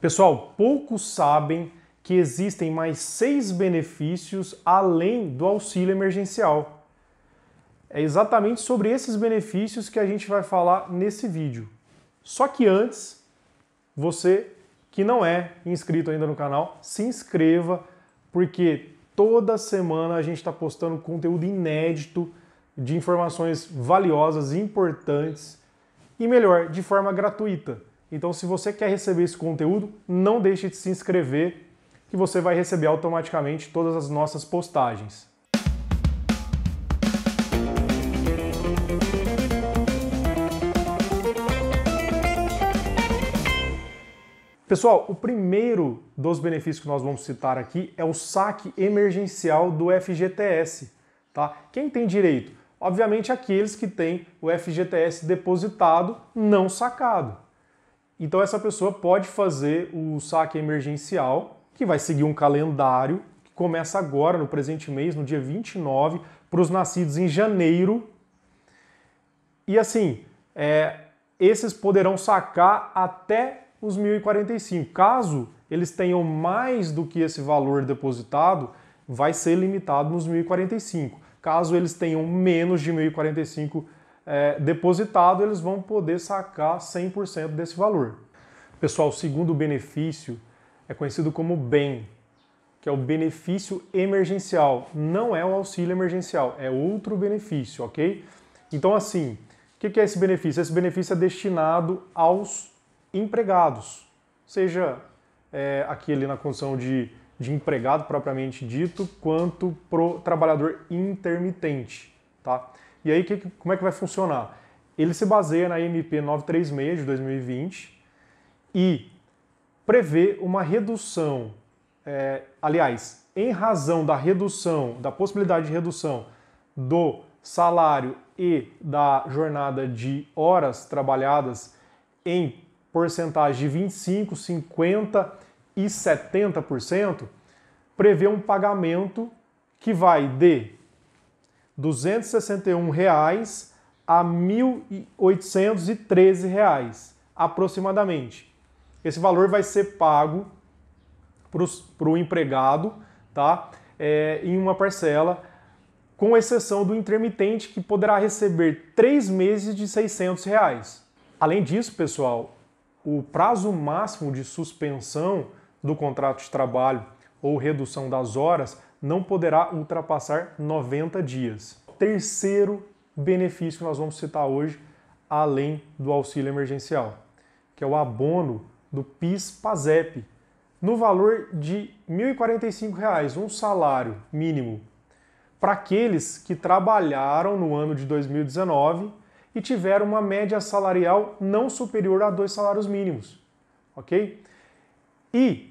Pessoal, poucos sabem que existem mais seis benefícios além do auxílio emergencial. É exatamente sobre esses benefícios que a gente vai falar nesse vídeo. Só que antes, você que não é inscrito ainda no canal, se inscreva, porque toda semana a gente está postando conteúdo inédito de informações valiosas, importantes e melhor, de forma gratuita. Então, se você quer receber esse conteúdo, não deixe de se inscrever, que você vai receber automaticamente todas as nossas postagens. Pessoal, o primeiro dos benefícios que nós vamos citar aqui é o saque emergencial do FGTS. Tá? Quem tem direito? Obviamente aqueles que têm o FGTS depositado não sacado. Então essa pessoa pode fazer o saque emergencial, que vai seguir um calendário que começa agora no presente mês, no dia 29, para os nascidos em janeiro. E assim, é, esses poderão sacar até os 1.045. Caso eles tenham mais do que esse valor depositado, vai ser limitado nos 1.045. Caso eles tenham menos de 1.045, é, depositado, eles vão poder sacar 100% desse valor. Pessoal, o segundo benefício é conhecido como BEM, que é o benefício emergencial. Não é o auxílio emergencial, é outro benefício, ok? Então, assim, o que, é esse benefício? Esse benefício é destinado aos empregados, seja é, aquele na condição de, de empregado propriamente dito, quanto pro trabalhador intermitente, tá? E aí, que, como é que vai funcionar? Ele se baseia na MP 936 de 2020 e prevê uma redução, é, aliás, em razão da redução, da possibilidade de redução do salário e da jornada de horas trabalhadas em porcentagem de 25, 50 e 70%, prevê um pagamento que vai de 261 reais a 1.813 reais, aproximadamente. Esse valor vai ser pago para o empregado, tá? É, em uma parcela, com exceção do intermitente que poderá receber três meses de 600 reais. Além disso, pessoal, o prazo máximo de suspensão do contrato de trabalho ou redução das horas não poderá ultrapassar 90 dias. Terceiro benefício que nós vamos citar hoje, além do auxílio emergencial, que é o abono do PIS-PASEP, no valor de R$ 1.045, um salário mínimo, para aqueles que trabalharam no ano de 2019 e tiveram uma média salarial não superior a dois salários mínimos, ok? E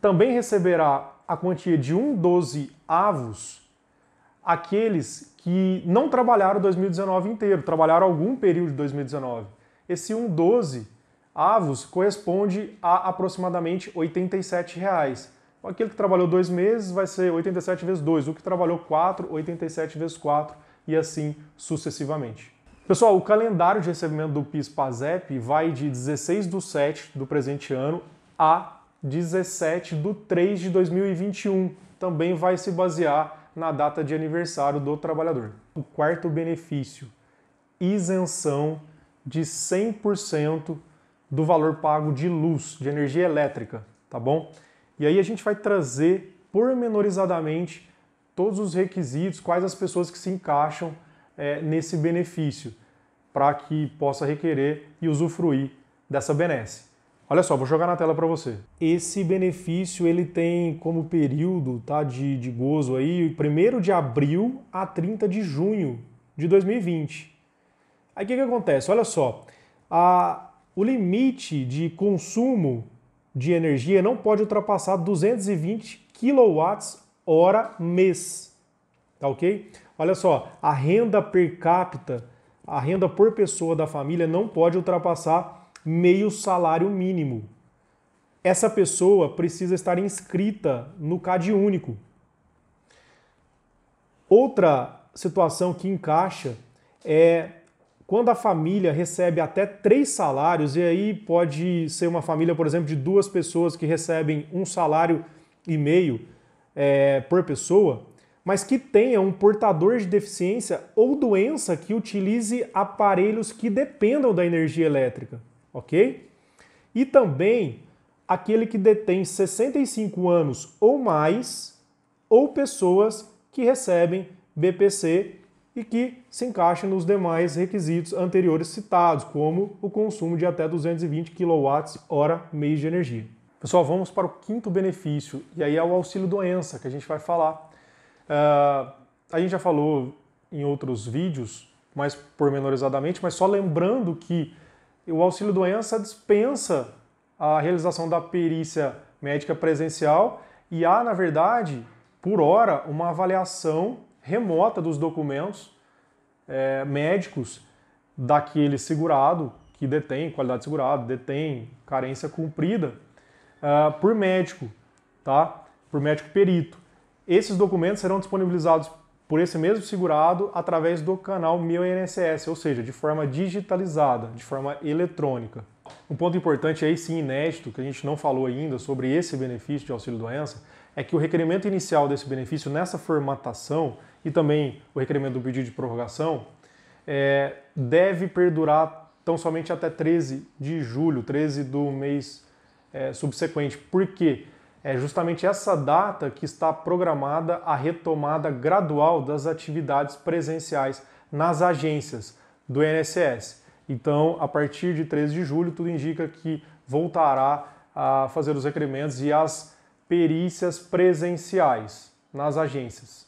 também receberá a quantia de 1 doze avos aqueles que não trabalharam 2019 inteiro, trabalharam algum período de 2019. Esse 1 doze avos corresponde a aproximadamente R$ 87,00. Então, aquele que trabalhou dois meses vai ser 87 vezes 2, o que trabalhou 4, 87 vezes 4 e assim sucessivamente. Pessoal, o calendário de recebimento do PIS-PASEP vai de 16 do 7 do presente ano a 17 de 3 de 2021. Também vai se basear na data de aniversário do trabalhador. O quarto benefício, isenção de 100% do valor pago de luz, de energia elétrica, tá bom? E aí a gente vai trazer pormenorizadamente todos os requisitos, quais as pessoas que se encaixam é, nesse benefício, para que possa requerer e usufruir dessa benesse. Olha só, vou jogar na tela para você. Esse benefício ele tem como período tá, de, de gozo aí 1 de abril a 30 de junho de 2020. Aí o que, que acontece? Olha só, a, o limite de consumo de energia não pode ultrapassar 220 kWh mês. Tá ok? Olha só, a renda per capita, a renda por pessoa da família não pode ultrapassar meio salário mínimo. Essa pessoa precisa estar inscrita no CAD único. Outra situação que encaixa é quando a família recebe até três salários, e aí pode ser uma família, por exemplo, de duas pessoas que recebem um salário e meio é, por pessoa, mas que tenha um portador de deficiência ou doença que utilize aparelhos que dependam da energia elétrica ok? E também aquele que detém 65 anos ou mais, ou pessoas que recebem BPC e que se encaixem nos demais requisitos anteriores citados, como o consumo de até 220 kWh mês de energia. Pessoal, vamos para o quinto benefício, e aí é o auxílio doença que a gente vai falar. Uh, a gente já falou em outros vídeos, mais pormenorizadamente, mas só lembrando que o auxílio doença dispensa a realização da perícia médica presencial e há, na verdade, por hora, uma avaliação remota dos documentos é, médicos daquele segurado que detém qualidade de segurado, detém carência cumprida, uh, por médico, tá? Por médico perito. Esses documentos serão disponibilizados por esse mesmo segurado através do canal Meu INSS, ou seja, de forma digitalizada, de forma eletrônica. Um ponto importante aí sim inédito, que a gente não falou ainda sobre esse benefício de auxílio-doença, é que o requerimento inicial desse benefício nessa formatação e também o requerimento do pedido de prorrogação é, deve perdurar tão somente até 13 de julho, 13 do mês é, subsequente. Por quê? é justamente essa data que está programada a retomada gradual das atividades presenciais nas agências do INSS. Então, a partir de 13 de julho, tudo indica que voltará a fazer os requerimentos e as perícias presenciais nas agências.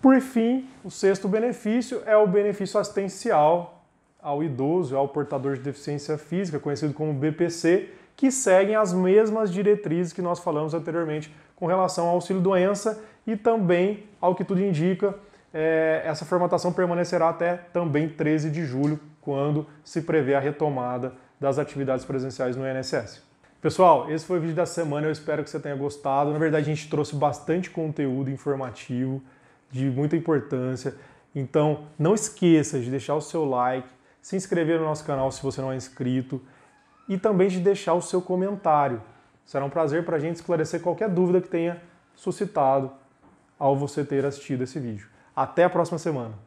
Por fim, o sexto benefício é o benefício assistencial ao idoso, ao portador de deficiência física, conhecido como BPC, que seguem as mesmas diretrizes que nós falamos anteriormente com relação ao auxílio-doença e também, ao que tudo indica, é, essa formatação permanecerá até também 13 de julho, quando se prevê a retomada das atividades presenciais no INSS. Pessoal, esse foi o vídeo da semana, eu espero que você tenha gostado. Na verdade, a gente trouxe bastante conteúdo informativo de muita importância. Então, não esqueça de deixar o seu like, se inscrever no nosso canal se você não é inscrito e também de deixar o seu comentário. Será um prazer para a gente esclarecer qualquer dúvida que tenha suscitado ao você ter assistido esse vídeo. Até a próxima semana!